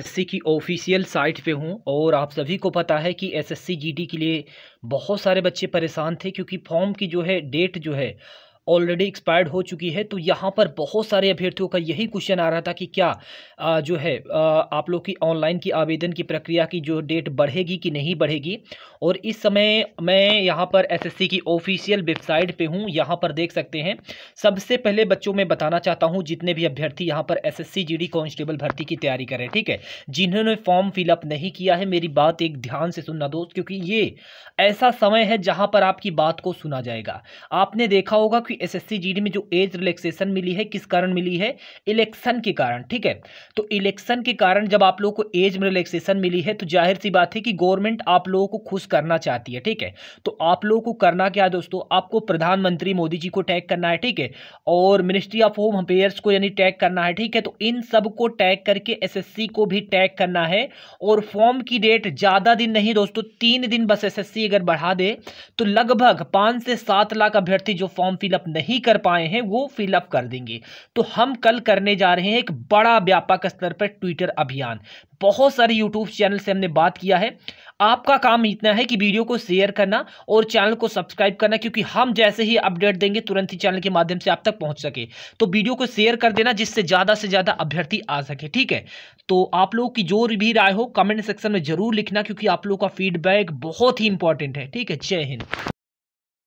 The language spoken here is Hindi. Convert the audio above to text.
एसएससी की ऑफिशियल साइट पे हूँ और आप सभी को पता है कि एसएससी जीडी के लिए बहुत सारे बच्चे परेशान थे क्योंकि फॉर्म की जो है डेट जो है ऑलरेडी एक्सपायर्ड हो चुकी है तो यहाँ पर बहुत सारे अभ्यर्थियों का यही क्वेश्चन आ रहा था कि क्या आ, जो है आ, आप लोग की ऑनलाइन की आवेदन की प्रक्रिया की जो डेट बढ़ेगी कि नहीं बढ़ेगी और इस समय मैं यहाँ पर एसएससी की ऑफिशियल वेबसाइट पे हूँ यहाँ पर देख सकते हैं सबसे पहले बच्चों में बताना चाहता हूँ जितने भी अभ्यर्थी यहाँ पर एस एस कांस्टेबल भर्ती की तैयारी करें ठीक है जिन्होंने फॉर्म फिलअप नहीं किया है मेरी बात एक ध्यान से सुनना दोस्त क्योंकि ये ऐसा समय है जहाँ पर आपकी बात को सुना जाएगा आपने देखा होगा कि एस एस में जो एज रिलैक्सेशन मिली है किस कारण मिली है इलेक्शन के कारण ठीक है तो इलेक्शन के कारण जब आप लोगों को एज में रिलैक्सेशन मिली है तो जाहिर सी बात है कि गवर्नमेंट आप लोगों को खुश करना चाहती है ठीक है तो आप लोगों को करना क्या दोस्तों आपको प्रधानमंत्री मोदी जी को टैग करना है ठीक है और मिनिस्ट्री ऑफ होम अफेयर्स को यानी टैग करना है ठीक है तो इन सब को टैग करके एस को भी टैग करना है और फॉर्म की डेट ज़्यादा दिन नहीं दोस्तों तीन दिन बस एस अगर बढ़ा दे तो लगभग पांच से सात लाख अभ्यर्थी जो फॉर्म फिलअप नहीं कर पाए हैं वो फिलअप कर देंगे तो हम कल करने जा रहे हैं एक बड़ा व्यापक स्तर पर ट्विटर अभियान बहुत सारे यूट्यूब चैनल से हमने बात किया है आपका काम इतना है कि वीडियो को शेयर करना और चैनल को सब्सक्राइब करना क्योंकि हम जैसे ही अपडेट देंगे तुरंत ही चैनल के माध्यम से आप तक पहुंच सके तो वीडियो को शेयर कर देना जिससे ज़्यादा से ज़्यादा अभ्यर्थी आ सके ठीक है तो आप लोगों की जो भी राय हो कमेंट सेक्शन में ज़रूर लिखना क्योंकि आप लोगों का फीडबैक बहुत ही इंपॉर्टेंट है ठीक है जय हिंद